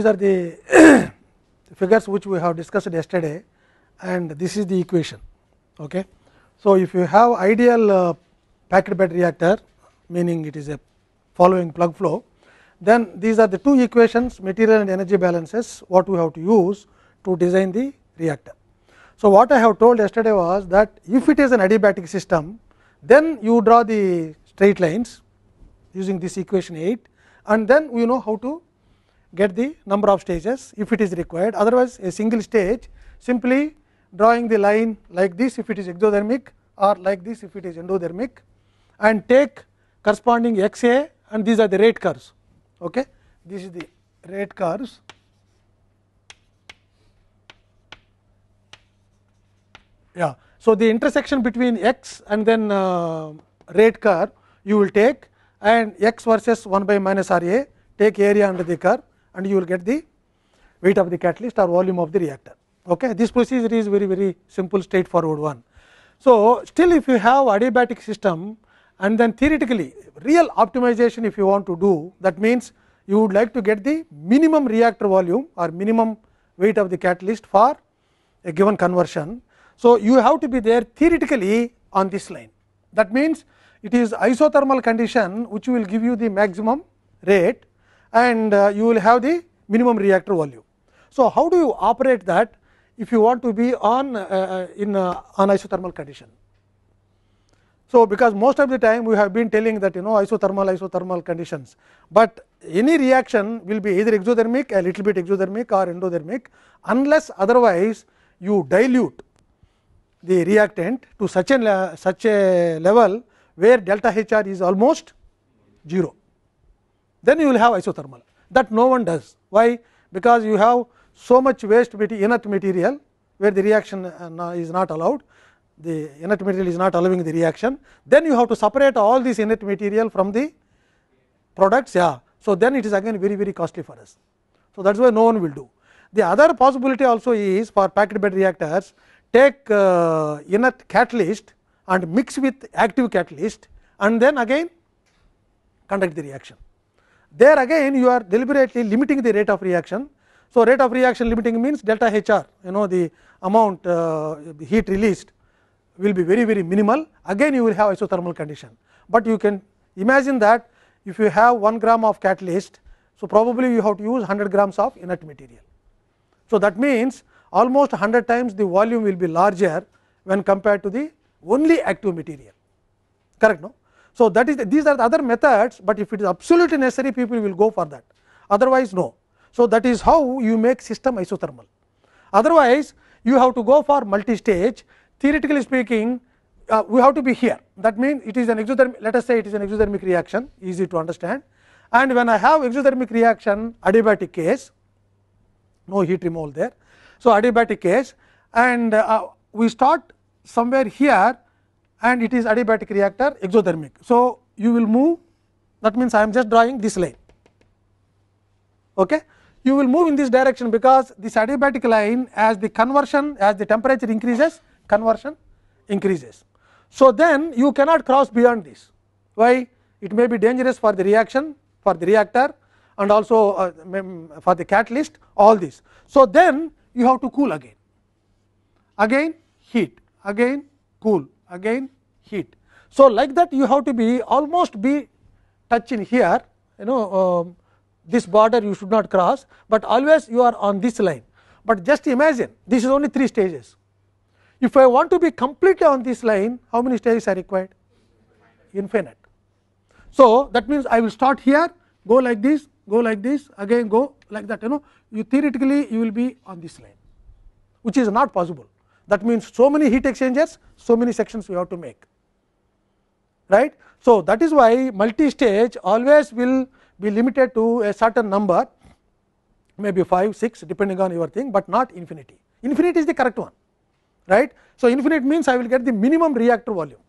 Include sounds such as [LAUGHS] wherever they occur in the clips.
these are the [CLEARS THROAT] figures which we have discussed yesterday and this is the equation. Okay. So, if you have ideal uh, packed bed reactor meaning it is a following plug flow, then these are the two equations material and energy balances what we have to use to design the reactor. So, what I have told yesterday was that if it is an adiabatic system, then you draw the straight lines using this equation 8 and then we know how to get the number of stages if it is required. Otherwise, a single stage simply drawing the line like this if it is exothermic or like this if it is endothermic and take corresponding XA and these are the rate curves. Okay. This is the rate curves. Yeah. So, the intersection between x and then uh, rate curve you will take and x versus 1 by minus r a take area under the curve and you will get the weight of the catalyst or volume of the reactor. Okay. This procedure is very very simple straightforward one. So, still if you have adiabatic system and then theoretically real optimization if you want to do that means, you would like to get the minimum reactor volume or minimum weight of the catalyst for a given conversion. So, you have to be there theoretically on this line that means, it is isothermal condition which will give you the maximum rate and uh, you will have the minimum reactor volume. So, how do you operate that if you want to be on uh, uh, in on isothermal condition? So, because most of the time we have been telling that you know isothermal isothermal conditions, but any reaction will be either exothermic a little bit exothermic or endothermic unless otherwise you dilute the reactant to such a such a level where delta HR is almost 0 then you will have isothermal that no one does. Why? Because you have so much waste inert material where the reaction uh, is not allowed, the inert material is not allowing the reaction, then you have to separate all this inert material from the products. Yeah. So, then it is again very very costly for us. So, that is why no one will do. The other possibility also is for packed bed reactors take uh, inert catalyst and mix with active catalyst and then again conduct the reaction. There again you are deliberately limiting the rate of reaction. So, rate of reaction limiting means delta H r you know the amount uh, heat released will be very very minimal again you will have isothermal condition. But you can imagine that if you have 1 gram of catalyst, so probably you have to use 100 grams of inert material. So, that means almost 100 times the volume will be larger when compared to the only active material correct no so, that is the, these are the other methods, but if it is absolutely necessary people will go for that otherwise no. So, that is how you make system isothermal otherwise you have to go for multi-stage theoretically speaking uh, we have to be here that means, it is an exothermic let us say it is an exothermic reaction easy to understand and when I have exothermic reaction adiabatic case no heat removal there. So, adiabatic case and uh, we start somewhere here and it is adiabatic reactor exothermic. So, you will move that means I am just drawing this line. Okay. You will move in this direction because this adiabatic line as the conversion as the temperature increases conversion increases. So, then you cannot cross beyond this why it may be dangerous for the reaction for the reactor and also uh, for the catalyst all this. So, then you have to cool again again heat again cool again heat. So, like that you have to be almost be touching here you know um, this border you should not cross, but always you are on this line. But just imagine this is only 3 stages. If I want to be completely on this line, how many stages are required? Infinite. So, that means I will start here, go like this, go like this, again go like that. You know, you theoretically you will be on this line, which is not possible. That means, so many heat exchangers, so many sections we have to make. right? So, that is why multi-stage always will be limited to a certain number, maybe 5, 6 depending on your thing, but not infinity. Infinity is the correct one. right? So, infinite means I will get the minimum reactor volume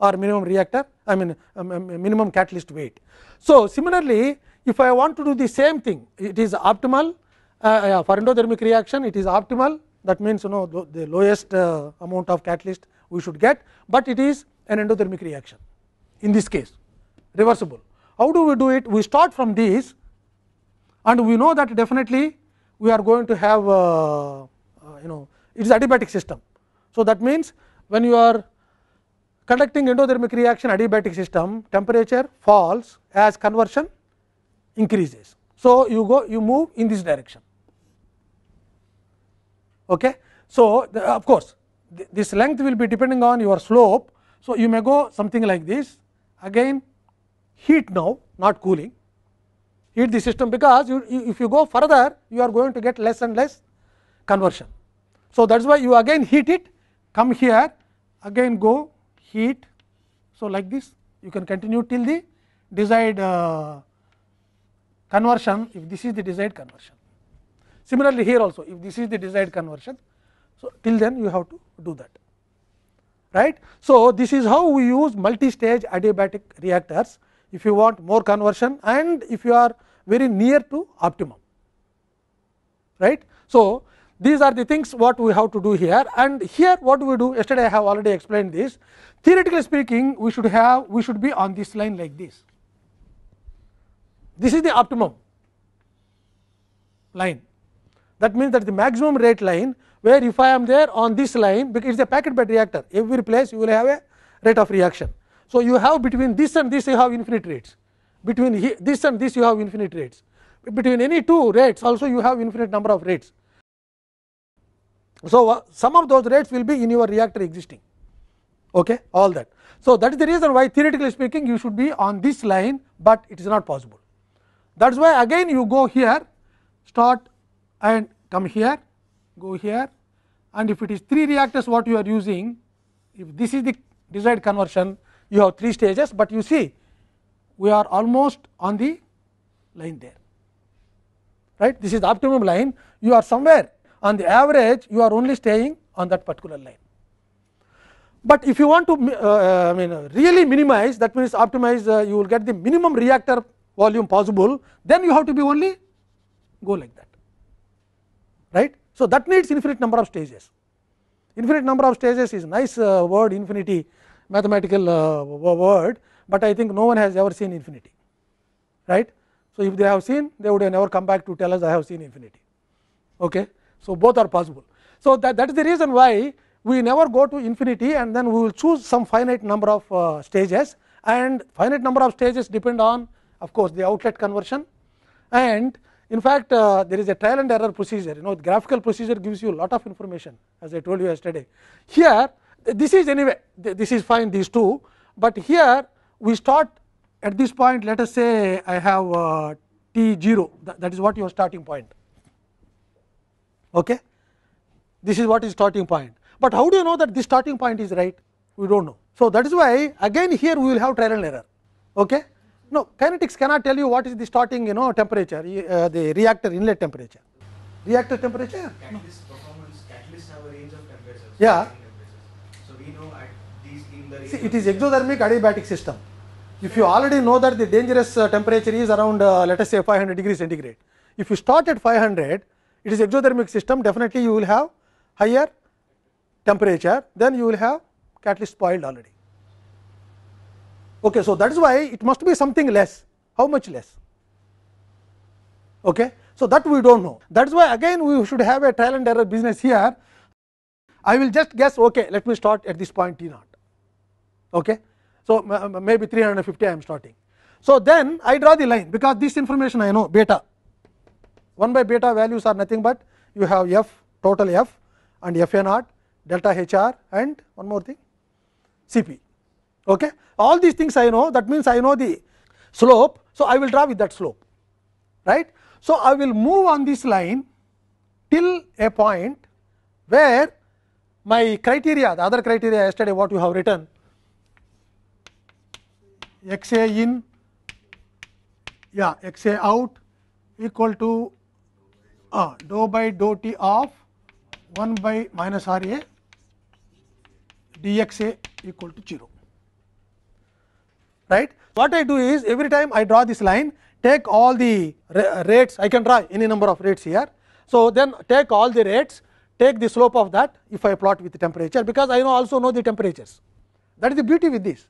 or minimum reactor, I mean um, um, minimum catalyst weight. So, similarly, if I want to do the same thing, it is optimal uh, uh for endothermic reaction, it is optimal that means you know the lowest uh, amount of catalyst we should get, but it is an endothermic reaction in this case reversible. How do we do it? We start from these and we know that definitely we are going to have uh, uh, you know it is adiabatic system. So, that means when you are conducting endothermic reaction adiabatic system temperature falls as conversion increases. So, you go you move in this direction. Okay. So, the, of course, th this length will be depending on your slope. So, you may go something like this again heat now not cooling heat the system because you, if you go further you are going to get less and less conversion. So, that is why you again heat it come here again go heat. So, like this you can continue till the desired uh, conversion if this is the desired conversion. Similarly, here also if this is the desired conversion, so till then you have to do that. Right? So, this is how we use multi-stage adiabatic reactors if you want more conversion and if you are very near to optimum. Right? So, these are the things what we have to do here and here what we do yesterday I have already explained this theoretically speaking we should have we should be on this line like this. This is the optimum line That means that the maximum rate line where if I am there on this line because it is a packet bed reactor every place you will have a rate of reaction. So, you have between this and this you have infinite rates between this and this you have infinite rates between any two rates also you have infinite number of rates. So, uh, some of those rates will be in your reactor existing okay, all that. So, that is the reason why theoretically speaking you should be on this line, but it is not possible. That is why again you go here start and come here, go here and if it is 3 reactors what you are using, if this is the desired conversion, you have 3 stages, but you see we are almost on the line there. right? This is the optimum line, you are somewhere on the average you are only staying on that particular line. But if you want to uh, I mean really minimize that means optimize uh, you will get the minimum reactor volume possible then you have to be only go like that right. So, that needs infinite number of stages. Infinite number of stages is nice uh, word infinity mathematical uh, word, but I think no one has ever seen infinity, right. So, if they have seen they would have never come back to tell us I have seen infinity. Okay. So, both are possible. So, that, that is the reason why we never go to infinity and then we will choose some finite number of uh, stages and finite number of stages depend on of course, the outlet conversion and in fact, uh, there is a trial and error procedure, you know graphical procedure gives you a lot of information as I told you yesterday. Here, this is anyway, this is fine these two, but here we start at this point let us say I have uh, t 0 that is what your starting point. Okay? This is what is starting point, but how do you know that this starting point is right? We do not know. So, that is why again here we will have trial and error. Okay? No, kinetics cannot tell you what is the starting you know temperature, uh, the reactor inlet temperature. Reactor temperature? Catalyst performance, catalyst have a range of temperatures. Yeah. So we know at these in the See, it is exothermic adiabatic system. If you already know that the dangerous uh, temperature is around uh, let us say 500 degrees centigrade. If you start at 500, it is exothermic system definitely you will have higher temperature, then you will have catalyst spoiled already. Okay, so that is why it must be something less. How much less? Okay, so that we don't know. That is why again we should have a trial and error business here. I will just guess. Okay, let me start at this point t naught. Okay, so maybe 350 I am starting. So then I draw the line because this information I know beta. 1 by beta values are nothing but you have f total f and f a naught delta h r and one more thing C p. Okay. All these things I know that means, I know the slope. So, I will draw with that slope right. So, I will move on this line till a point where my criteria the other criteria yesterday what you have written x a in yeah x a out equal to uh, dou by dou t of 1 by minus r a d x a equal to 0 right. What I do is every time I draw this line take all the rates I can draw any number of rates here. So, then take all the rates take the slope of that if I plot with the temperature because I know also know the temperatures that is the beauty with this.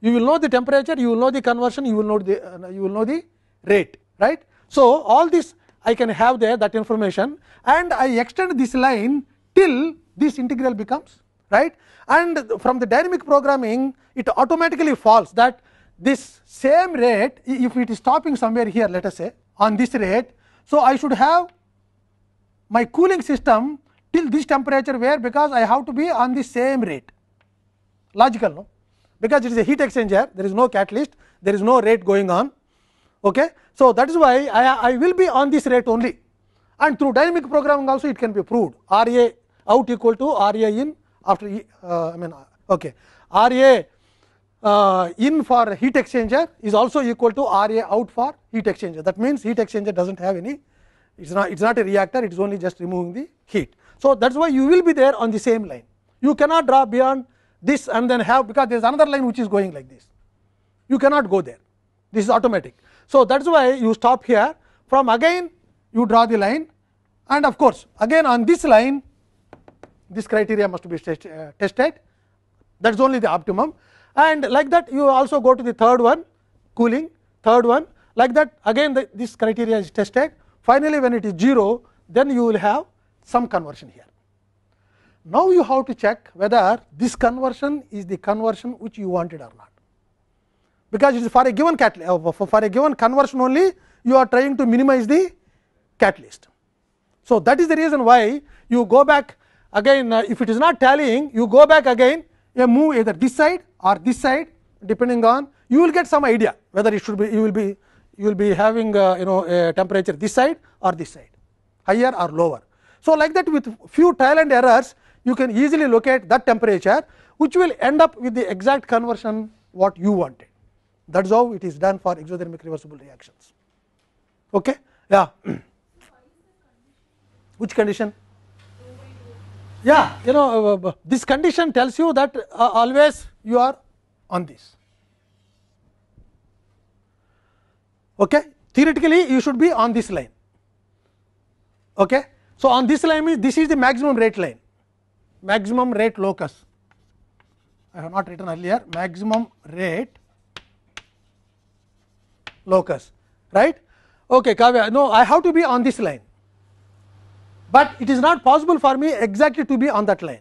You will know the temperature, you will know the conversion, you will know the uh, you will know the rate right. So, all this I can have there that information and I extend this line till this integral becomes right and from the dynamic programming it automatically falls that this same rate if it is stopping somewhere here let us say on this rate. So, I should have my cooling system till this temperature where because I have to be on the same rate logical no because it is a heat exchanger there is no catalyst there is no rate going on. Okay. So, that is why I, I will be on this rate only and through dynamic programming also it can be proved R A out equal to R A in after uh, I mean uh, okay R A uh, in for heat exchanger is also equal to Ra out for heat exchanger. That means, heat exchanger does not have any, it is not, it's not a reactor, it is only just removing the heat. So, that is why you will be there on the same line. You cannot draw beyond this and then have, because there is another line which is going like this. You cannot go there, this is automatic. So, that is why you stop here, from again you draw the line and of course, again on this line, this criteria must be uh, tested, that is only the optimum and like that you also go to the third one cooling third one like that again the, this criteria is tested finally when it is 0 then you will have some conversion here now you have to check whether this conversion is the conversion which you wanted or not because it is for a given uh, for a given conversion only you are trying to minimize the catalyst so that is the reason why you go back again uh, if it is not tallying you go back again a move either this side or this side depending on you will get some idea whether it should be you will be you will be having uh, you know a temperature this side or this side higher or lower. So, like that with few trial and errors you can easily locate that temperature which will end up with the exact conversion what you wanted. That is how it is done for exothermic reversible reactions. Okay? Yeah. [CLEARS THROAT] Which condition? Yeah, you know uh, uh, this condition tells you that uh, always you are on this. Okay. Theoretically, you should be on this line. Okay. So, on this line means this is the maximum rate line, maximum rate locus. I have not written earlier maximum rate locus, right? Okay, Kavya, no, I have to be on this line but it is not possible for me exactly to be on that line.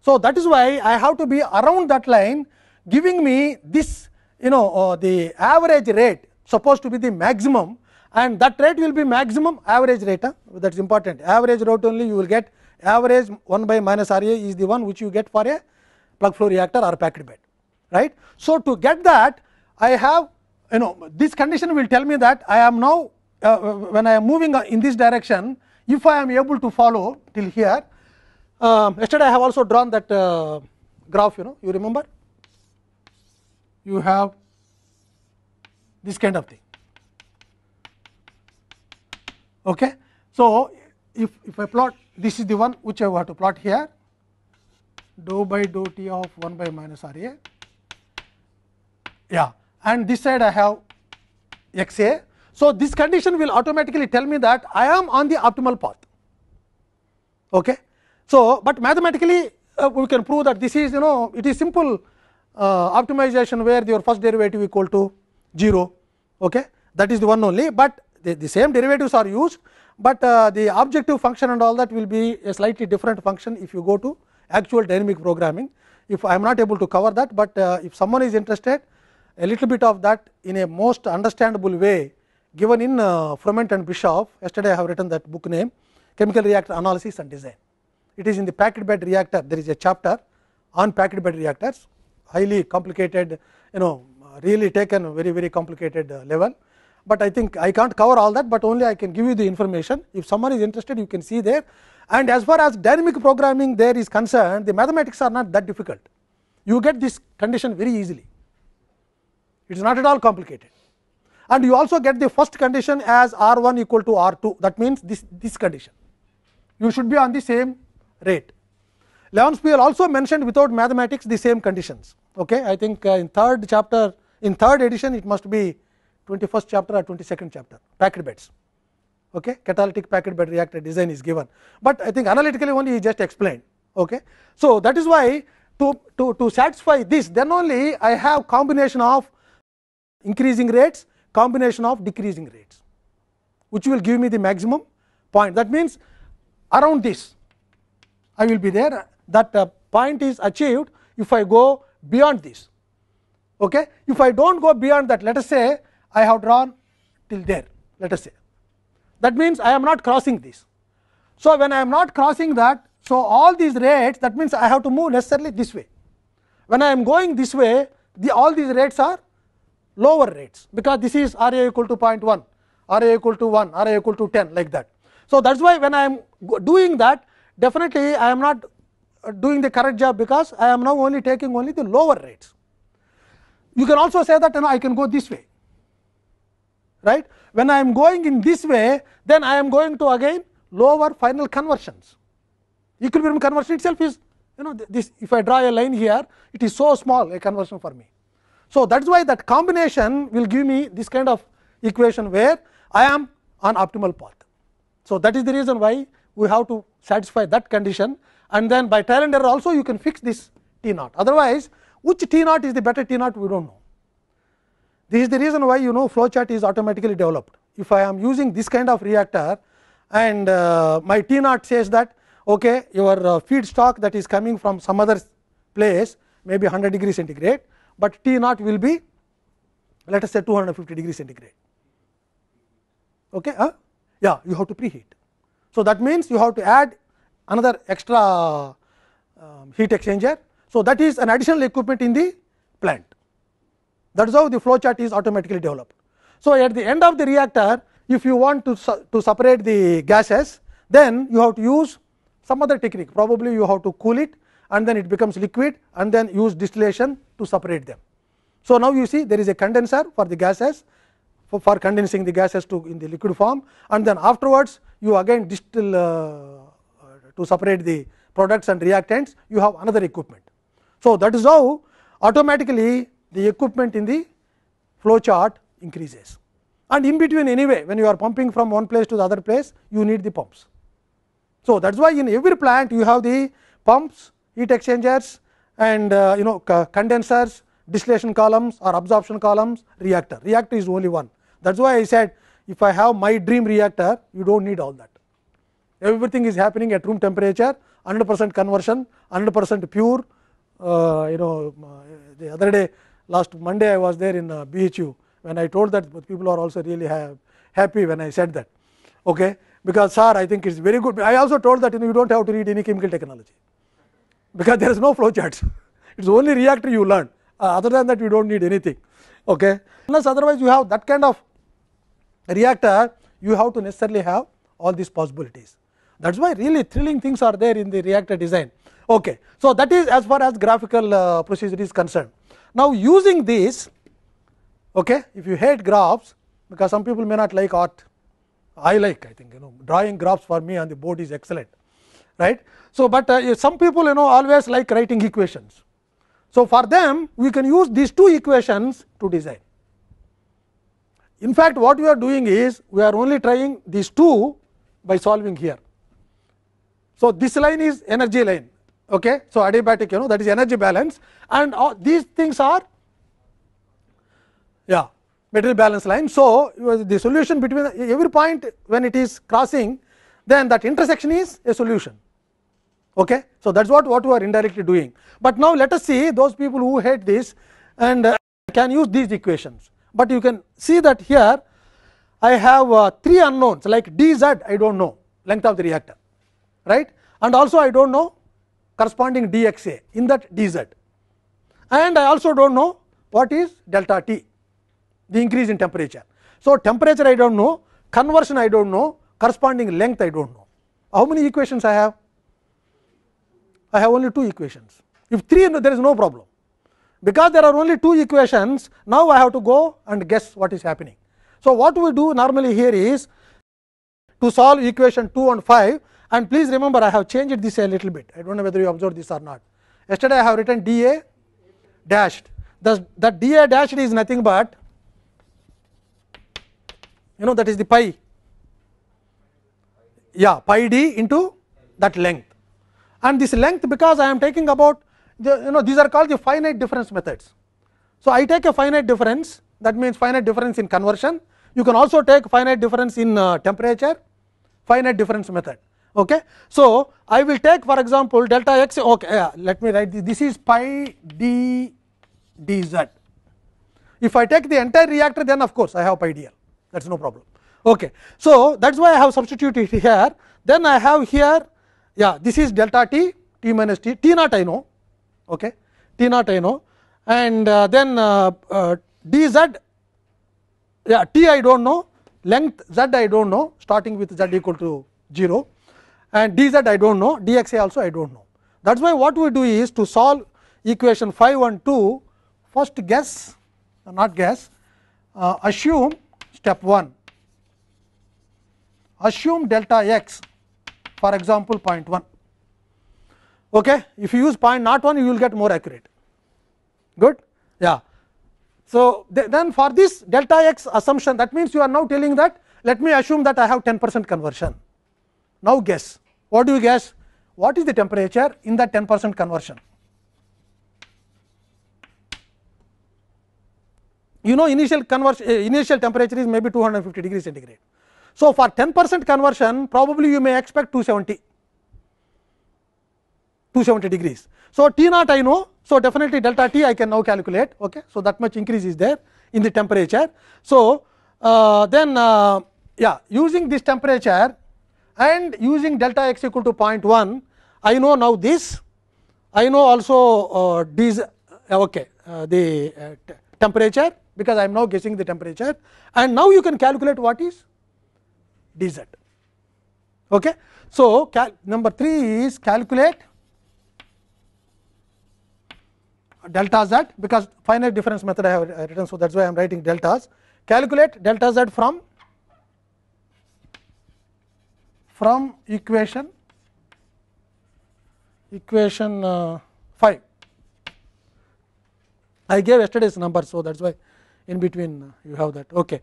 So, that is why I have to be around that line giving me this you know uh, the average rate supposed to be the maximum and that rate will be maximum average rate that is important average rate only you will get average 1 by minus R A is the one which you get for a plug flow reactor or packed bed right. So, to get that I have you know this condition will tell me that I am now uh, uh when I am moving uh, in this direction if I am able to follow till here. Uh, yesterday I have also drawn that uh, graph, you know, you remember? You have this kind of thing. Okay? So, if, if I plot this is the one which I have to plot here dou by dou t of 1 by minus r a. Yeah, and this side I have x a so, this condition will automatically tell me that I am on the optimal path. Okay. So, but mathematically uh, we can prove that this is you know it is simple uh, optimization where your first derivative equal to 0 okay that is the one only but the, the same derivatives are used but uh, the objective function and all that will be a slightly different function if you go to actual dynamic programming if i am not able to cover that but uh, if someone is interested a little bit of that in a most understandable way given in uh, Froment and Bischoff. Yesterday, I have written that book name Chemical Reactor Analysis and Design. It is in the packed bed reactor, there is a chapter on packed bed reactors, highly complicated, you know, really taken very, very complicated uh, level. But I think I can't cover all that, but only I can give you the information. If someone is interested, you can see there. And as far as dynamic programming there is concerned, the mathematics are not that difficult. You get this condition very easily. It is not at all complicated and you also get the first condition as r 1 equal to r 2 that means this, this condition. You should be on the same rate. Leonspiel also mentioned without mathematics the same conditions. Okay? I think uh, in third chapter in third edition it must be 21st chapter or 22nd chapter packet beds. Okay? Catalytic packed bed reactor design is given, but I think analytically only he just explained. Okay? So, that is why to, to, to satisfy this then only I have combination of increasing rates combination of decreasing rates, which will give me the maximum point. That means, around this I will be there that uh, point is achieved if I go beyond this. Okay? If I do not go beyond that, let us say I have drawn till there, let us say. That means, I am not crossing this. So, when I am not crossing that, so all these rates that means, I have to move necessarily this way. When I am going this way, the all these rates are lower rates because this is R a equal to 0.1, R a equal to 1, R a equal to 10 like that. So, that is why when I am doing that definitely I am not uh, doing the correct job because I am now only taking only the lower rates. You can also say that you know, I can go this way right. When I am going in this way then I am going to again lower final conversions. Equilibrium conversion itself is you know this if I draw a line here it is so small a conversion for me. So, that is why that combination will give me this kind of equation where I am on optimal path. So, that is the reason why we have to satisfy that condition and then by trial and error also you can fix this T naught. Otherwise, which T naught is the better T naught we do not know. This is the reason why you know flow chart is automatically developed. If I am using this kind of reactor and uh, my T naught says that okay, your uh, feed stock that is coming from some other place may be 100 degree centigrade but T naught will be let us say 250 degree centigrade. Okay, huh? Yeah, you have to preheat. So, that means you have to add another extra um, heat exchanger. So, that is an additional equipment in the plant. That is how the flow chart is automatically developed. So, at the end of the reactor, if you want to, to separate the gases, then you have to use some other technique. Probably you have to cool it and then it becomes liquid and then use distillation to separate them. So, now you see there is a condenser for the gases for, for condensing the gases to in the liquid form and then afterwards you again distill uh, uh, to separate the products and reactants you have another equipment. So, that is how automatically the equipment in the flow chart increases and in between anyway when you are pumping from one place to the other place you need the pumps. So, that is why in every plant you have the pumps heat exchangers and uh, you know condensers, distillation columns or absorption columns, reactor. Reactor is only one. That is why I said if I have my dream reactor, you do not need all that. Everything is happening at room temperature, 100 percent conversion, 100 percent pure. Uh, you know, uh, the other day, last Monday, I was there in uh, BHU when I told that, but people are also really ha happy when I said that. Okay, because sir, I think it's very good. I also told that you, know, you don't have to read any chemical technology because there is no flow charts. [LAUGHS] It is only reactor you learn. Uh, other than that, you don't need anything. Okay. Unless otherwise you have that kind of reactor, you have to necessarily have all these possibilities. That is why really thrilling things are there in the reactor design. Okay. So, that is as far as graphical uh, procedure is concerned. Now, using this, okay, if you hate graphs, because some people may not like art, I like I think you know drawing graphs for me on the board is excellent right. So, but uh, some people you know always like writing equations. So, for them we can use these two equations to design. In fact, what we are doing is we are only trying these two by solving here. So, this line is energy line. Okay. So, adiabatic you know that is energy balance and all these things are yeah material balance line. So, the solution between every point when it is crossing then that intersection is a solution. Okay? So, that is what, what we are indirectly doing. But now, let us see those people who hate this and uh, can use these equations. But you can see that here I have uh, three unknowns like dz I do not know length of the reactor right and also I do not know corresponding dxa in that dz and I also do not know what is delta T the increase in temperature. So, temperature I do not know conversion I do not know corresponding length I do not know. How many equations I have? I have only two equations. If 3 there is no problem, because there are only two equations now I have to go and guess what is happening. So, what we do normally here is to solve equation 2 and 5 and please remember I have changed this a little bit. I do not know whether you observed this or not. Yesterday I have written d a dashed Thus, that d a dashed is nothing but you know that is the pi yeah pi d into that length and this length because I am taking about the you know these are called the finite difference methods. So, I take a finite difference that means finite difference in conversion you can also take finite difference in uh, temperature finite difference method. Okay. So, I will take for example, delta x okay, yeah, let me write this, this is pi d dz. If I take the entire reactor then of course, I have pi dl that is no problem. Okay. So, that is why I have substituted here then I have here yeah this is delta t t minus t t naught I know okay t naught I know and uh, then uh, uh, dz yeah t I don't know length z I don't know starting with z equal to 0 and dz I don't know dxa also I don't know that's why what we do is to solve equation 5 and 2 first guess not guess uh, assume step 1 assume delta x for example, 0.1. Okay. If you use 0.01, you will get more accurate. Good? Yeah. So, then for this delta x assumption, that means you are now telling that let me assume that I have 10 percent conversion. Now, guess what do you guess? What is the temperature in that 10 percent conversion? You know, initial conversion, initial temperature is maybe 250 degrees centigrade. So, for 10 percent conversion probably you may expect 270, 270 degrees. So, T naught I know, so definitely delta T I can now calculate. Okay. So, that much increase is there in the temperature. So, uh, then uh, yeah using this temperature and using delta x equal to 0.1, I know now this, I know also uh, uh okay, uh, the uh, temperature because I am now guessing the temperature and now you can calculate what is dz. Okay. So, number 3 is calculate delta z because finite difference method I have written. So, that is why I am writing deltas. Calculate delta z from from equation equation uh, 5. I gave yesterday's number. So, that is why in between you have that. Okay.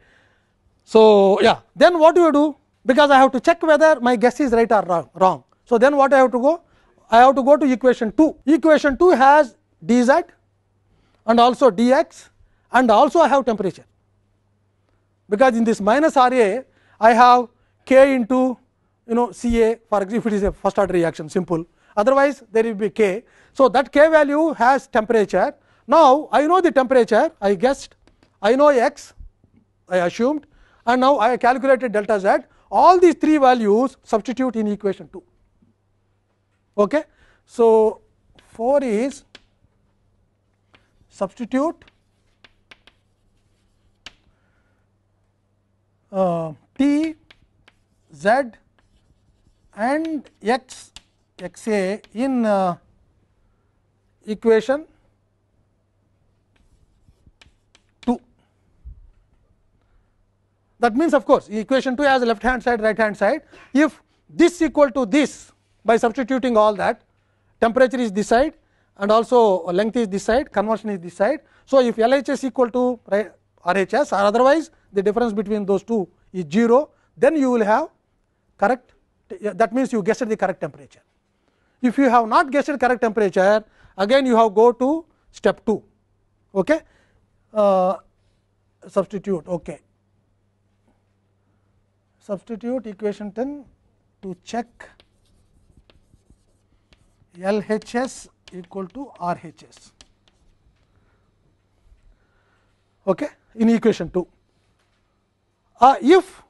So, yeah then what do you do? because I have to check whether my guess is right or wrong. So, then what I have to go? I have to go to equation 2. Equation 2 has dz and also dx and also I have temperature, because in this minus R A I have k into you know C A for example, if it is a first order reaction simple otherwise there will be k. So, that k value has temperature. Now, I know the temperature I guessed I know x I assumed and now I calculated delta z all these three values substitute in equation 2. Okay. So, 4 is substitute uh, t z and x x a in uh, equation that means of course, equation 2 has left hand side right hand side if this equal to this by substituting all that temperature is this side and also length is this side conversion is this side. So, if LHS equal to RHS or otherwise the difference between those two is 0 then you will have correct that means you guessed the correct temperature. If you have not guessed correct temperature again you have go to step 2 okay. Uh, substitute okay substitute equation 10 to check LHS equal to RHS okay, in equation 2. Uh, if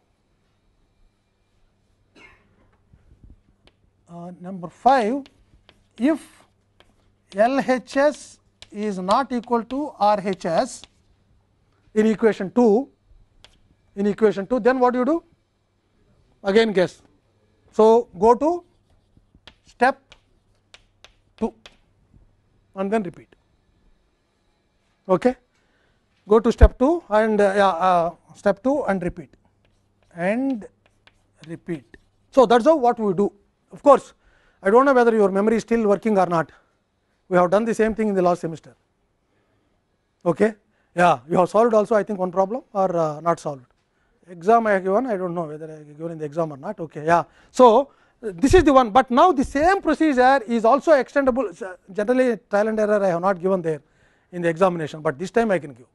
uh, number 5, if LHS is not equal to RHS in equation 2, in equation 2, then what do you do? again guess. So, go to step 2 and then repeat. Okay. Go to step 2 and uh, uh, step 2 and repeat and repeat. So, that is how what we do. Of course, I do not know whether your memory is still working or not. We have done the same thing in the last semester. Okay. Yeah, you have solved also I think one problem or uh, not solved exam I have given, I do not know whether I have given in the exam or not. Okay, yeah. So, this is the one, but now the same procedure is also extendable. Generally, trial and error I have not given there in the examination, but this time I can give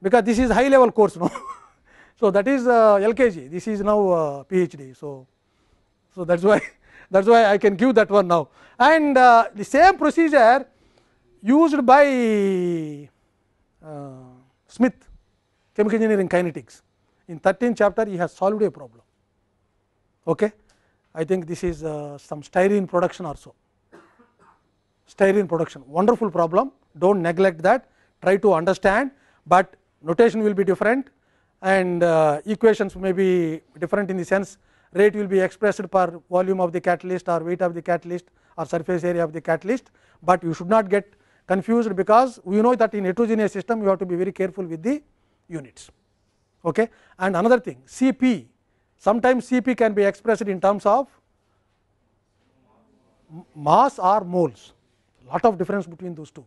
because this is high level course now. [LAUGHS] so, that is uh, LKG, this is now uh, PhD. So, so that is why [LAUGHS] that is why I can give that one now. And uh, the same procedure used by uh, Smith, chemical engineering kinetics in 13th chapter he has solved a problem. Okay. I think this is uh, some styrene production also, styrene production wonderful problem do not neglect that try to understand, but notation will be different and uh, equations may be different in the sense rate will be expressed per volume of the catalyst or weight of the catalyst or surface area of the catalyst, but you should not get confused because we know that in heterogeneous system you have to be very careful with the units. Okay. And another thing Cp, sometimes Cp can be expressed in terms of mass or moles, lot of difference between those two,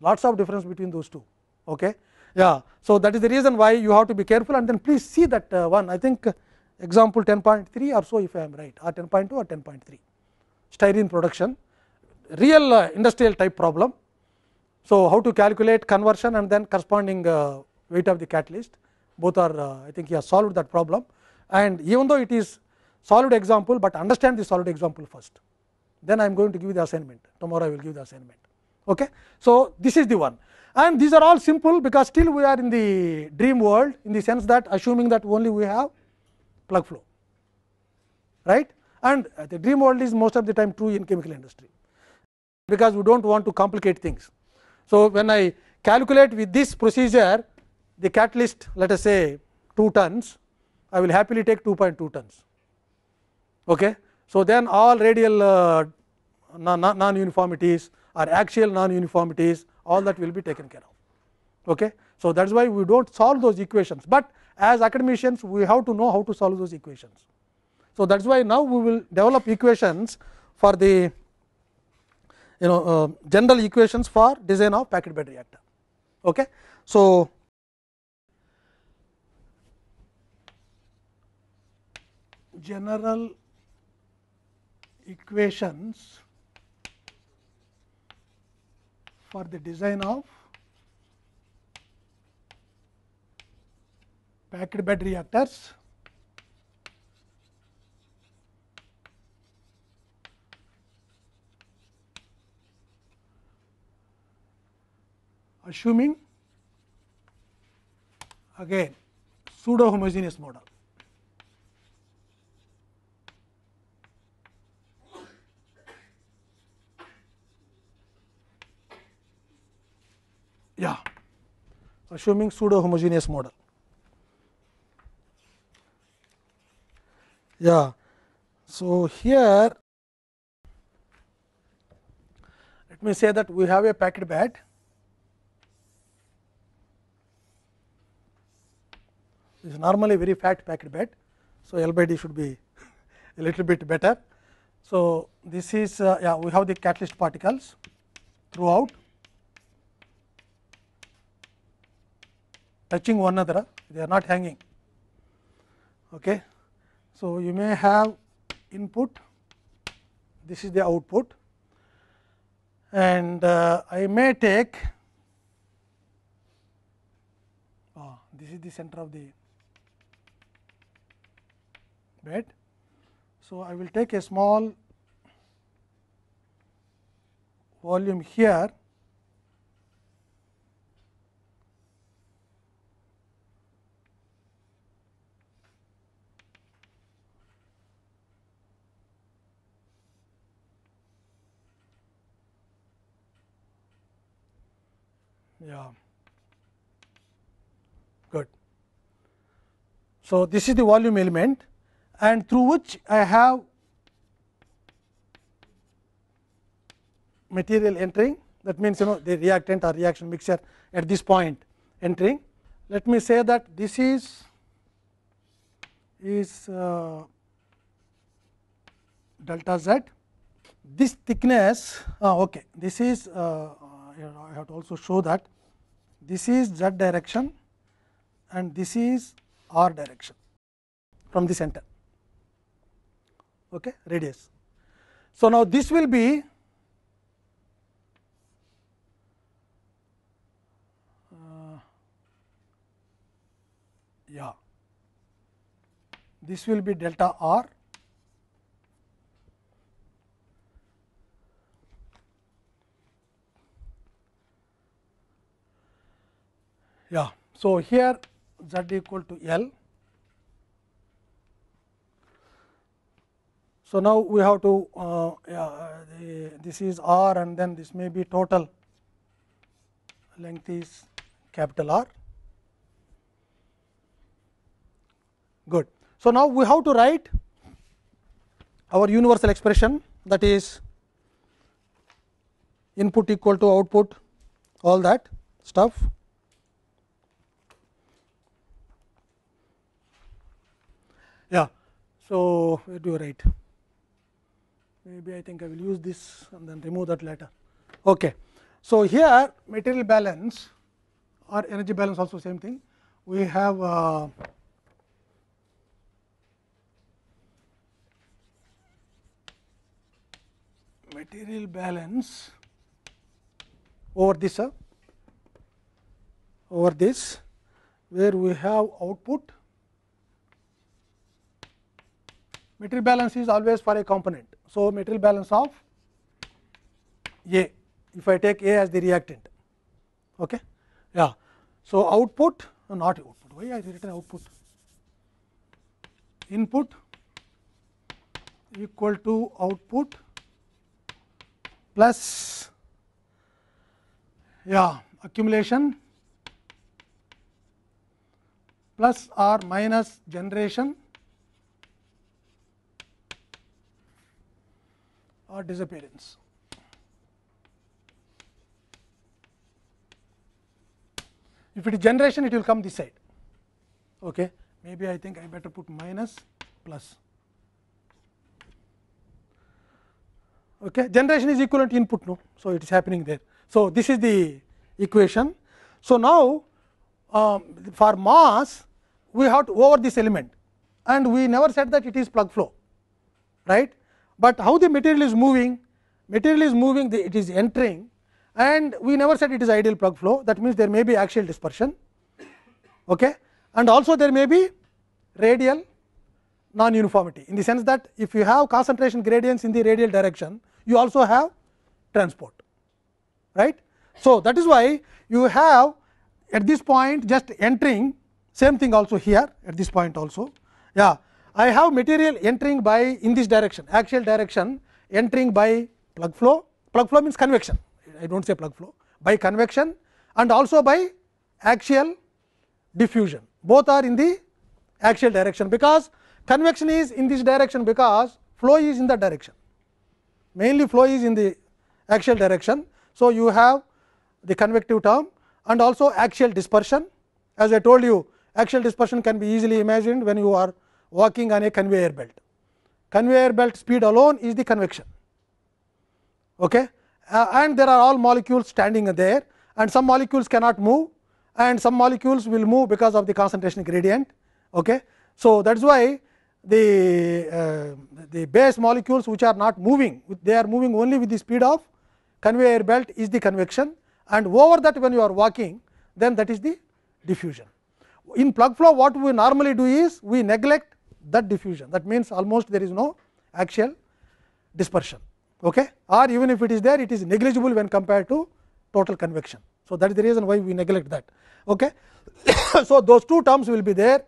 lots of difference between those two. Okay. Yeah. So, that is the reason why you have to be careful and then please see that uh, one I think uh, example 10.3 or so if I am right or 10.2 or 10.3 styrene production real uh, industrial type problem. So, how to calculate conversion and then corresponding uh, weight of the catalyst both are uh, I think he has solved that problem and even though it is solid example, but understand the solid example first. Then I am going to give the assignment, tomorrow I will give the assignment. Okay? So, this is the one and these are all simple because still we are in the dream world in the sense that assuming that only we have plug flow, right. And uh, the dream world is most of the time true in chemical industry, because we do not want to complicate things. So, when I calculate with this procedure, the catalyst let us say 2 tons, I will happily take 2.2 tons. Okay. So, then all radial uh, non uniformities or axial non uniformities all that will be taken care of. Okay. So, that is why we do not solve those equations, but as academicians we have to know how to solve those equations. So, that is why now we will develop equations for the you know uh, general equations for design of packed bed reactor. Okay. So, general equations for the design of packed bed reactors. assuming again pseudo homogeneous model. yeah assuming pseudo homogeneous model yeah so here let me say that we have a packed bed this is normally very fat packed bed so l by d should be [LAUGHS] a little bit better so this is uh, yeah we have the catalyst particles throughout touching one another, they are not hanging. Okay. So, you may have input, this is the output and uh, I may take oh, this is the center of the bed. So, I will take a small volume here yeah good. So, this is the volume element and through which I have material entering that means you know the reactant or reaction mixture at this point entering. Let me say that this is is uh, delta z. This thickness, uh, okay, this is uh, uh, you know, I have to also show that this is z direction and this is r direction from the center okay, radius. So, now this will be uh, yeah this will be delta r yeah. So, here z equal to L. So, now we have to uh, yeah, the, this is R and then this may be total length is capital R. Good. So, now we have to write our universal expression that is input equal to output all that stuff yeah. So, where do you write? Maybe I think I will use this and then remove that later. Okay. So, here material balance or energy balance also same thing. We have uh, material balance over this uh, over this where we have output material balance is always for a component. So, material balance of A, if I take A as the reactant. Okay? Yeah. So, output not output, why I written output? Input equal to output plus yeah accumulation plus or minus generation or disappearance. If it is generation, it will come this side. Okay. Maybe I think I better put minus plus. Okay. Generation is equivalent input, no. So, it is happening there. So, this is the equation. So, now, um, for mass, we have to over this element and we never said that it is plug flow, right. but how the material is moving material is moving the, it is entering and we never said it is ideal plug flow that means there may be axial dispersion okay and also there may be radial non uniformity in the sense that if you have concentration gradients in the radial direction you also have transport right so that is why you have at this point just entering same thing also here at this point also yeah I have material entering by in this direction axial direction entering by plug flow, plug flow means convection, I do not say plug flow by convection and also by axial diffusion both are in the axial direction because convection is in this direction because flow is in that direction mainly flow is in the axial direction. So, you have the convective term and also axial dispersion as I told you axial dispersion can be easily imagined when you are Working on a conveyor belt. Conveyor belt speed alone is the convection. Okay? Uh, and there are all molecules standing there and some molecules cannot move and some molecules will move because of the concentration gradient. Okay? So, that is why the, uh, the base molecules which are not moving, they are moving only with the speed of conveyor belt is the convection and over that when you are walking then that is the diffusion. In plug flow what we normally do is we neglect that diffusion. That means almost there is no axial dispersion. Okay? Or even if it is there, it is negligible when compared to total convection. So, that is the reason why we neglect that. Okay? [COUGHS] so, those two terms will be there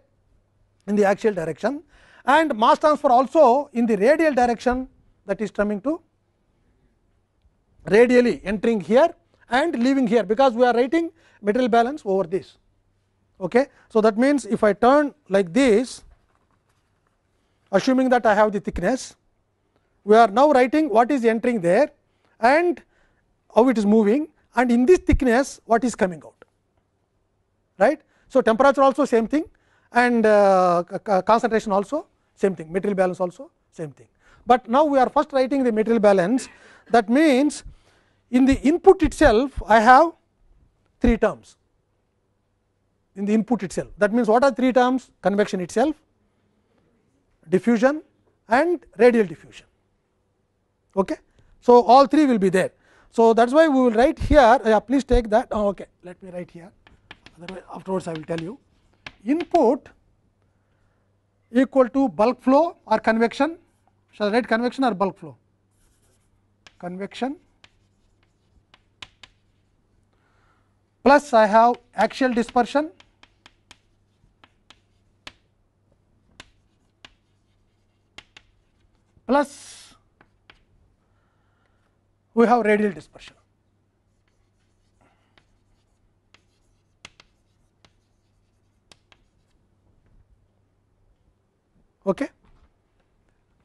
in the axial direction and mass transfer also in the radial direction that is coming to radially entering here and leaving here because we are writing material balance over this. Okay? So, that means if I turn like this assuming that I have the thickness. We are now writing what is entering there and how it is moving and in this thickness what is coming out. right? So, temperature also same thing and uh, concentration also same thing, material balance also same thing. But now, we are first writing the material balance that means, in the input itself I have three terms in the input itself. That means, what are three terms? Convection itself, diffusion and radial diffusion. Okay. So, all three will be there. So, that is why we will write here please take that oh, okay. let me write here otherwise afterwards I will tell you input equal to bulk flow or convection shall I write convection or bulk flow convection plus I have axial dispersion plus we have radial dispersion. Okay.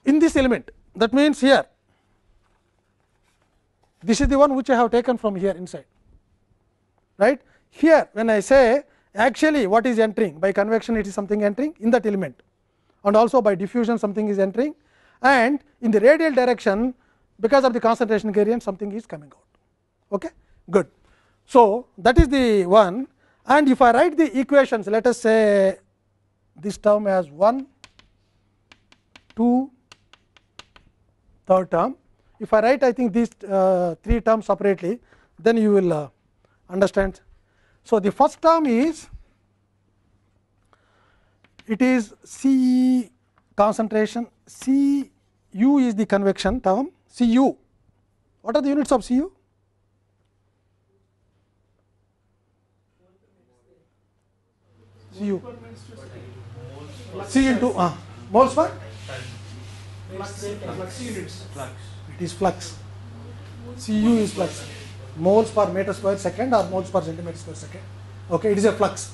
In this element that means here this is the one which I have taken from here inside right. Here when I say actually what is entering by convection it is something entering in that element and also by diffusion something is entering and in the radial direction because of the concentration gradient something is coming out. Okay? Good. So, that is the one and if I write the equations let us say this term as 1, 2, third term. If I write I think these uh, three terms separately then you will uh, understand. So, the first term is it is C concentration C u is the convection term C u. What are the units of C u? C u. C into uh, moles per? Flux units. It is flux. C u is flux. Moles per meter square second or moles per centimeter square second. Okay, it is a flux,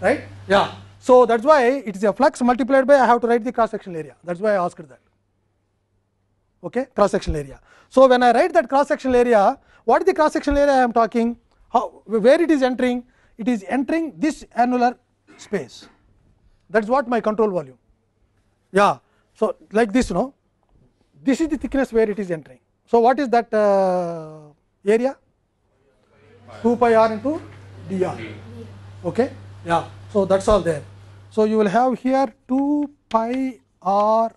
right? Yeah. So, that is why it is a flux multiplied by I have to write the cross sectional area that is why I asked that okay, cross sectional area. So, when I write that cross sectional area what is the cross sectional area I am talking how where it is entering it is entering this annular space that is what my control volume yeah. So, like this you know, this is the thickness where it is entering. So, what is that uh, area 2 pi r into dr okay yeah. So, that is all there. So, you will have here 2 pi r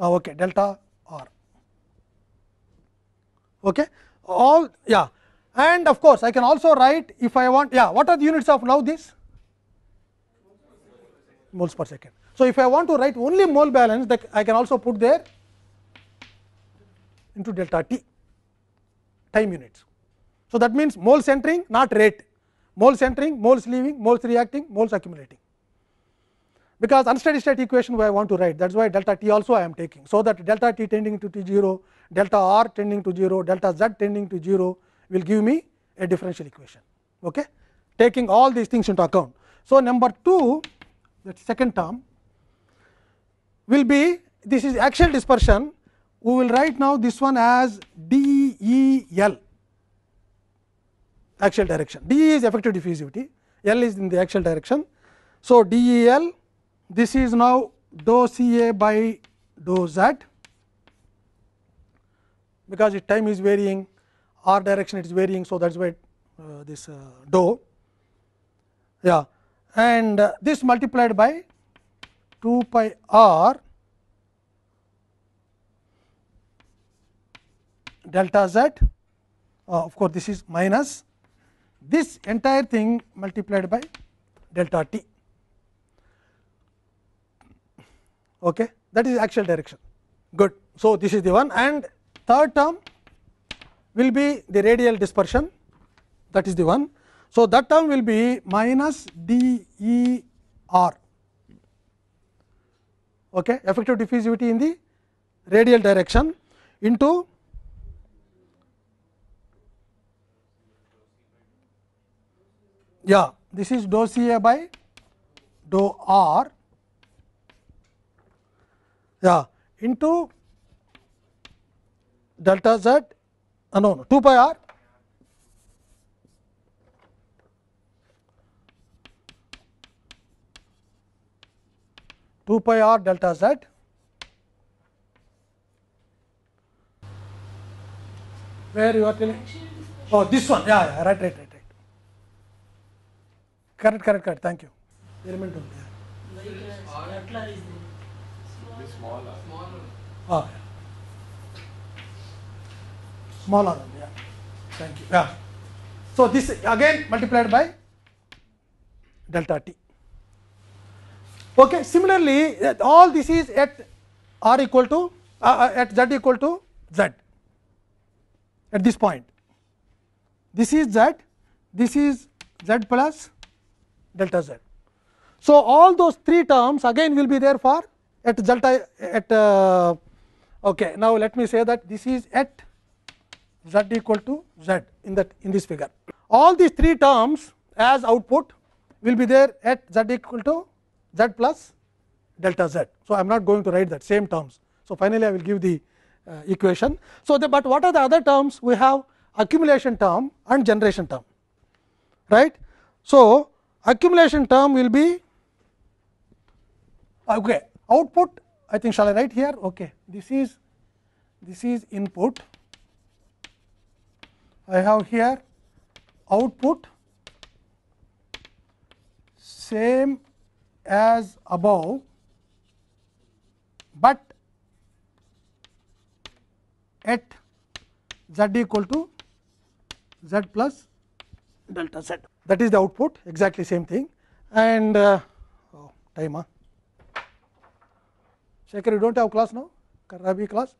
oh, okay, delta r. Okay. All yeah, and of course, I can also write if I want yeah, what are the units of now this moles per second. So, if I want to write only mole balance that I can also put there into delta t time units. So, that means mole centering not rate moles entering, moles leaving, moles reacting, moles accumulating. Because unsteady state equation I want to write that is why delta t also I am taking. So, that delta t tending to t 0, delta r tending to 0, delta z tending to 0 will give me a differential equation okay? taking all these things into account. So, number 2 that second term will be this is axial dispersion we will write now this one as d e l axial direction. D is effective diffusivity, L is in the axial direction. So, D E L this is now dou C A by dou Z because time is varying r direction it is varying. So, that is why uh, this uh, dou yeah and uh, this multiplied by 2 pi r delta z uh, of course, this is minus this entire thing multiplied by delta t. Okay. That is actual direction. Good. So, this is the one and third term will be the radial dispersion that is the one. So, that term will be minus d e r okay, effective diffusivity in the radial direction into yeah this is dou C A by dou R yeah into delta Z uh, no, no 2 pi R two pi r delta z where you are telling oh this one yeah, yeah right right right correct correct correct thank you element ఉంది small r ఉంది thank you so this again multiplied by delta t. Okay, similarly, all this is at r equal to uh, at z equal to z at this point. This is z, this is z plus delta z. So, all those three terms again will be there for at delta at uh, okay. Now, let me say that this is at z equal to z in that in this figure. All these three terms as output will be there at z equal to z plus delta z. So, I am not going to write that same terms. So, finally, I will give the uh, equation. So, the, but what are the other terms? We have accumulation term and generation term, right. So, accumulation term will be okay output I think shall I write here okay this is this is input I have here output same as above, but at z equal to z plus delta z. that is the output exactly same thing and uh, oh, time huh? Shekhar you do not have class now Karabi class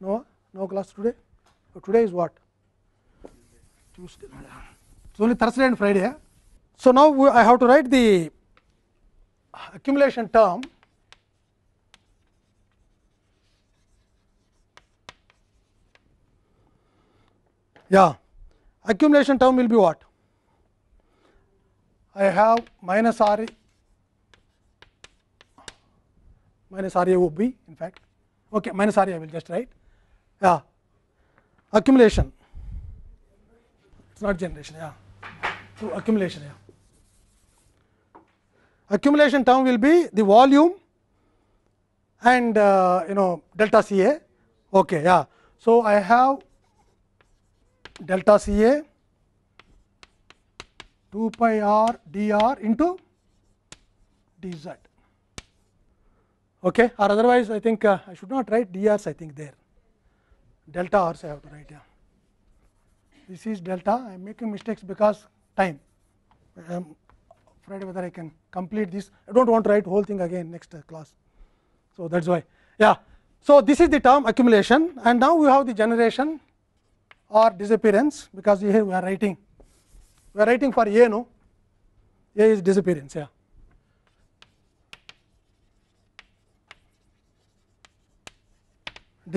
no no class today so, today is what Tuesday is only Thursday and Friday huh? so now we, I have to write the accumulation term yeah accumulation term will be what? I have minus R minus R A O B in fact, okay, minus R A I will just write, yeah, accumulation, it not generation, yeah, so accumulation, yeah. Accumulation term will be the volume and uh, you know delta C A, okay, yeah. So, I have delta C A 2 pi r dr into dz. Okay, or otherwise, I think uh, I should not write dr. I think there delta r. I have to write. here. This is delta, I am making mistakes because time. I am um, afraid whether I can complete this. I do not want to write whole thing again next uh, class. So, that is why. Yeah. So, this is the term accumulation and now we have the generation or disappearance because here we are writing we are writing for a no a is disappearance yeah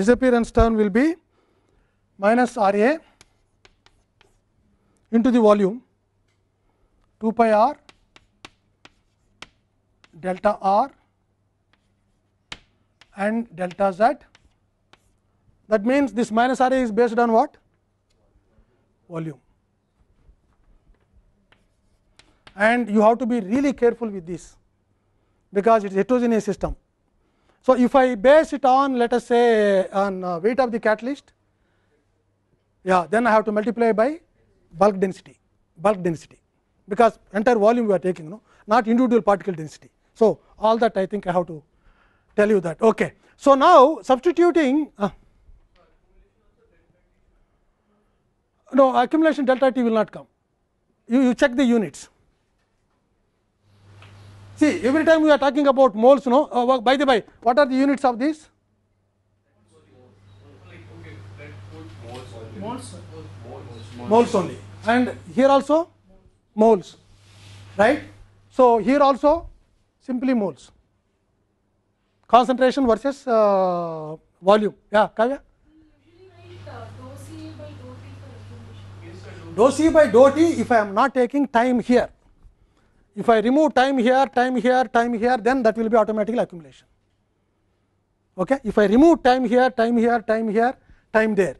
disappearance term will be minus r a into the volume 2 pi r delta r and delta z that means this minus r a is based on what volume. And you have to be really careful with this, because it is heterogeneous system. So, if I base it on let us say on uh, weight of the catalyst, yeah, then I have to multiply by bulk density, bulk density, because entire volume we are taking, no, not individual particle density. So, all that I think I have to tell you that. Okay. So, now substituting. Uh, no accumulation delta t will not come. You, you check the units. See every time we are talking about moles no uh, by the by what are the units of this? Moles, moles only and here also moles right. So, here also simply moles concentration versus uh, volume yeah Kavya. dou c by dou t if I am not taking time here. If I remove time here, time here, time here, then that will be automatic accumulation. Okay? If I remove time here, time here, time here, time there,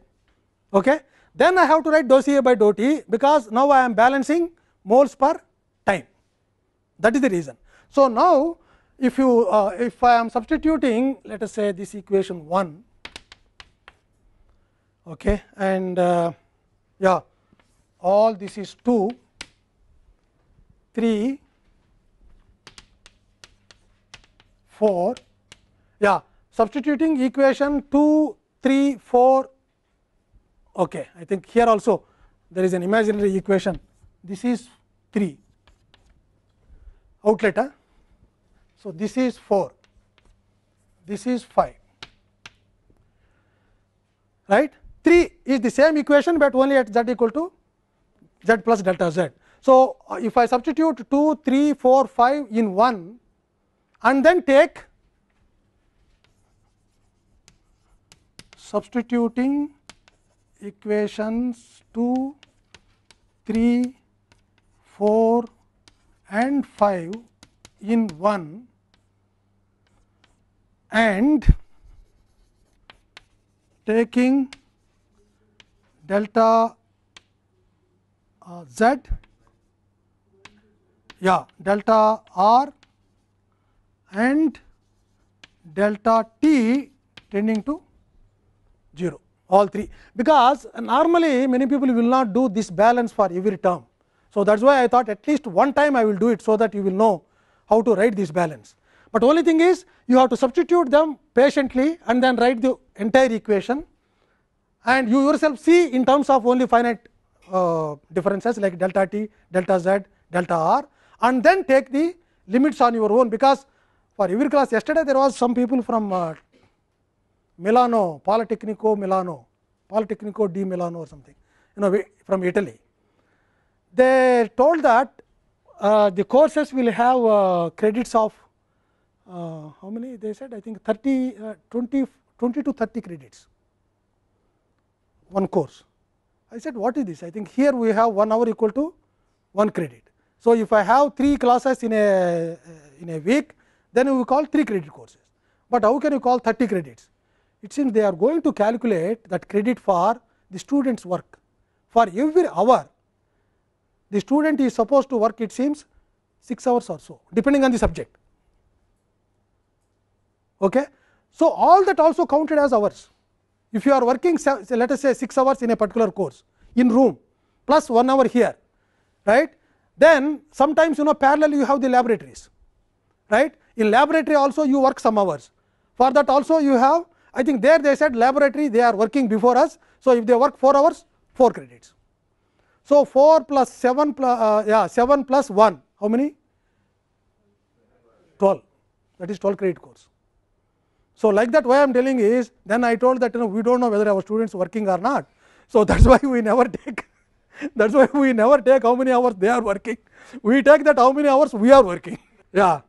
okay? then I have to write dou c a by dou t because now I am balancing moles per time. That is the reason. So, now if you uh, if I am substituting let us say this equation 1 okay, and uh, yeah all this is 2, 3, 4. Yeah, substituting equation 2, 3, 4. Okay, I think here also there is an imaginary equation. This is 3 outlet. Huh? So, this is 4, this is 5, right. 3 is the same equation, but only at z equal to z plus delta z. So, uh, if I substitute 2, 3, 4, 5 in 1 and then take substituting equations 2, 3, 4 and 5 in 1 and taking delta uh, z yeah delta r and delta t tending to 0 all three because normally many people will not do this balance for every term. So, that is why I thought at least one time I will do it so that you will know how to write this balance. But only thing is you have to substitute them patiently and then write the entire equation and you yourself see in terms of only finite uh, differences like delta t, delta z, delta r and then take the limits on your own because for every class yesterday there was some people from uh, Milano, Politecnico Milano, Politecnico di Milano or something you know from Italy. They told that uh, the courses will have uh, credits of uh, how many they said I think 30, uh, 20, 20 to 30 credits one course. I said what is this? I think here we have 1 hour equal to 1 credit. So, if I have 3 classes in a in a week then we call 3 credit courses, but how can you call 30 credits? It seems they are going to calculate that credit for the students work for every hour the student is supposed to work it seems 6 hours or so depending on the subject. Okay? So, all that also counted as hours if you are working let us say 6 hours in a particular course in room plus 1 hour here right then sometimes you know parallel you have the laboratories right in laboratory also you work some hours for that also you have i think there they said laboratory they are working before us so if they work 4 hours 4 credits so 4 plus 7 plus uh, yeah 7 plus 1 how many 12 that is 12 credit course so, like that why I am telling is then I told that you know we do not know whether our students working or not. So, [LAUGHS] that is why we never take [LAUGHS] that is why we never take how many hours they are working. We take that how many hours we are working. [LAUGHS] Yeah,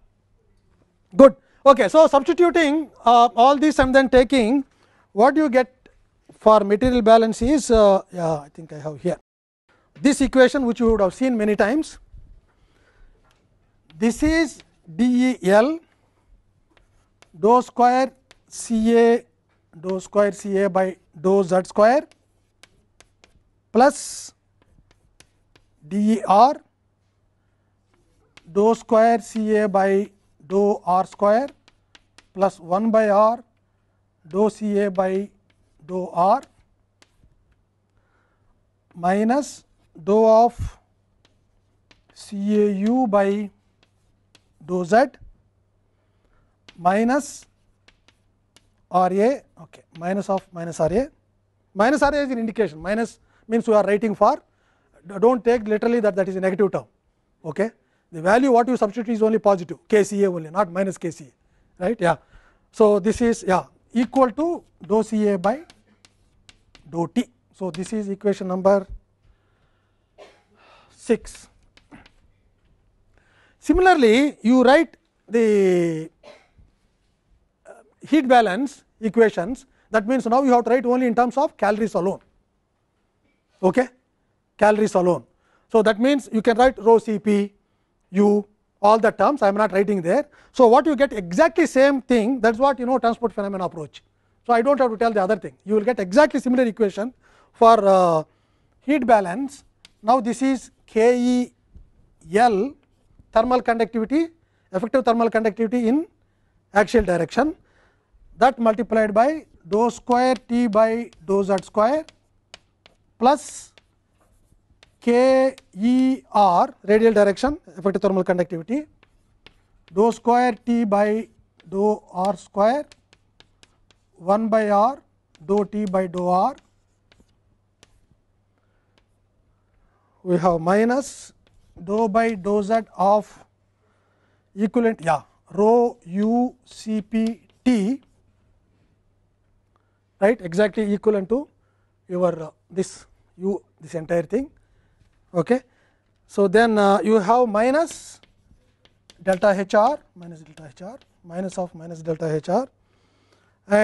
good. Okay, so substituting uh, all this and then taking what you get for material balance is uh, yeah, I think I have here this equation which you would have seen many times. This is d E L dou square C A dou square C A by dou z square plus d r dou square C A by dou r square plus 1 by r dou C A by dou r minus dou of C A u by dou z minus R A okay, minus of minus R A. Minus R A is an indication, minus means you are writing for, do not take literally that that is a negative term. Okay. The value what you substitute is only positive K C A only, not minus K C A, right? Yeah. So, this is yeah equal to dou C A by dou T. So, this is equation number 6. Similarly, you write the uh, heat balance equations. That means, now you have to write only in terms of calories alone. Okay? Calories alone. So, that means, you can write rho C p, u, all the terms I am not writing there. So, what you get exactly same thing that is what you know transport phenomena approach. So, I do not have to tell the other thing you will get exactly similar equation for uh, heat balance. Now, this is K E L thermal conductivity effective thermal conductivity in axial direction that multiplied by dou square t by dou z square plus k e r radial direction effective thermal conductivity dou square t by dou r square 1 by r dou t by dou r we have minus dou by dou z of equivalent yeah rho u c p t right exactly equivalent to your uh, this u this entire thing. Okay. So, then uh, you have minus delta h r minus delta h r minus of minus delta h r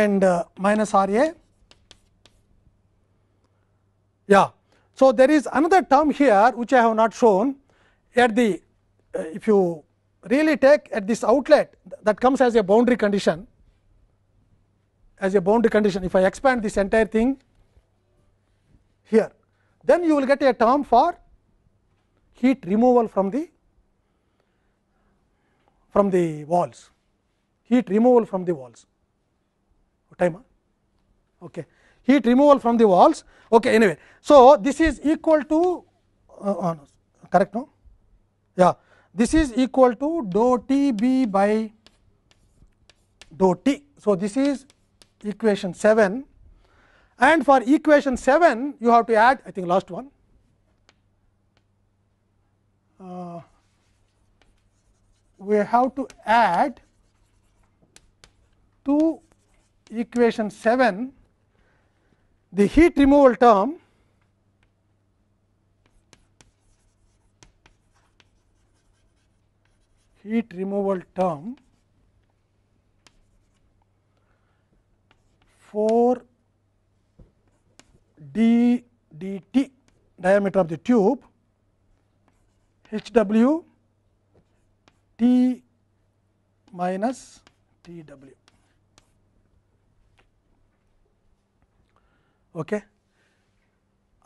and uh, minus r a. Yeah. So, there is another term here which I have not shown at the uh, if you really take at this outlet that comes as a boundary condition as a boundary condition if I expand this entire thing here then you will get a term for heat removal from the from the walls heat removal from the walls time okay heat removal from the walls okay anyway so this is equal to uh, uh, correct no yeah this is equal to dou t b by dou t so this is equation 7 and for equation 7 you have to add I think last one uh, we have to add to equation 7 the heat removal term heat removal term 4 d dt diameter of the tube h w t minus t w. Okay.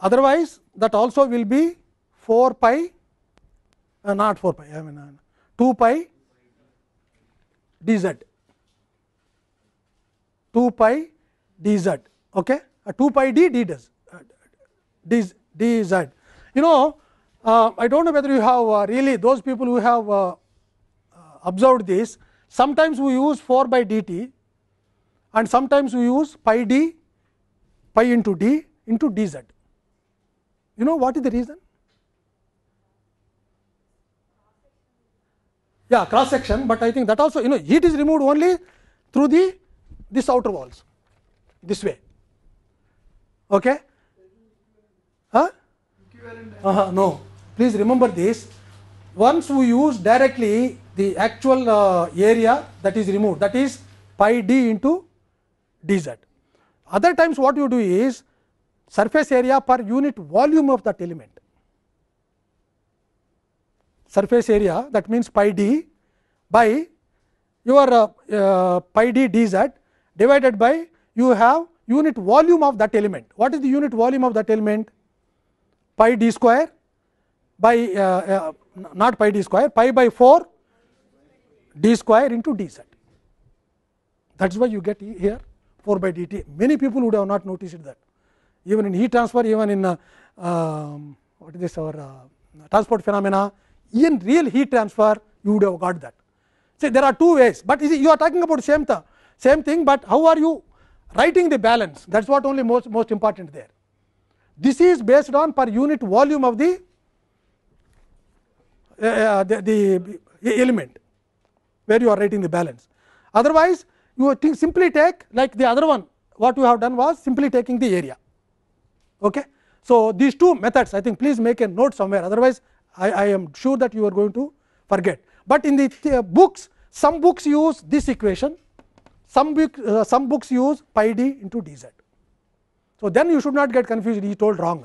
Otherwise, that also will be 4 pi uh, not 4 pi, I mean uh, 2 pi d z 2 pi dz okay a 2 pi d d does d, dz you know uh, i don't know whether you have uh, really those people who have uh, uh, observed this sometimes we use 4 by dt and sometimes we use pi d pi into d into dz you know what is the reason yeah cross section but i think that also you know heat is removed only through the this outer walls this way. Okay? Huh? Uh -huh, no. Please remember this. Once we use directly the actual uh, area that is removed, that is pi d into dz. Other times what you do is surface area per unit volume of that element. Surface area that means pi d by your uh, uh, pi d dz divided by you have unit volume of that element. What is the unit volume of that element? Pi d square by uh, uh, not pi d square, pi by 4 d square into d z. That is why you get here 4 by dt. Many people would have not noticed that. Even in heat transfer, even in uh, um, what is this our uh, transport phenomena, in real heat transfer, you would have got that. See, there are two ways, but you, you are talking about same, th same thing, but how are you writing the balance that is what only most, most important there. This is based on per unit volume of the, uh, uh the, the element where you are writing the balance. Otherwise, you think simply take like the other one what you have done was simply taking the area. Okay? So, these two methods I think please make a note somewhere otherwise I, I am sure that you are going to forget. But in the th uh, books some books use this equation some, book, uh, some books use pi d into dz. So, then you should not get confused he told wrong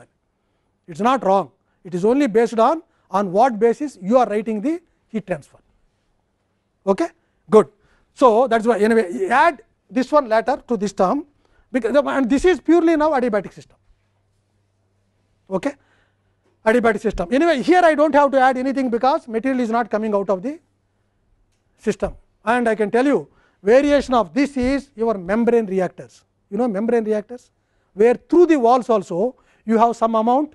It is not wrong. It is only based on on what basis you are writing the heat transfer. Okay? Good. So, that is why anyway add this one later to this term because and this is purely now adiabatic system. Okay? Adiabatic system. Anyway, here I do not have to add anything because material is not coming out of the system and I can tell you variation of this is your membrane reactors. You know membrane reactors, where through the walls also you have some amount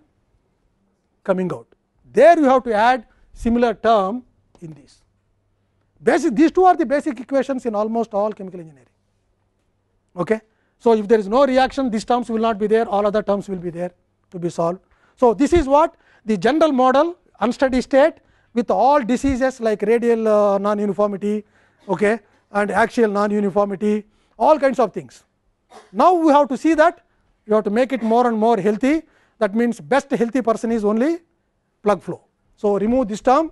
coming out. There you have to add similar term in this. Basic, these two are the basic equations in almost all chemical engineering. Okay? So, if there is no reaction, these terms will not be there, all other terms will be there to be solved. So, this is what the general model unsteady state with all diseases like radial uh, non uniformity, okay, and axial non-uniformity all kinds of things. Now, we have to see that you have to make it more and more healthy that means, best healthy person is only plug flow. So, remove this term,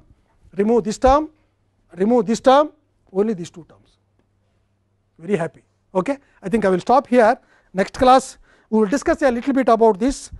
remove this term, remove this term only these two terms very happy. Okay? I think I will stop here next class we will discuss a little bit about this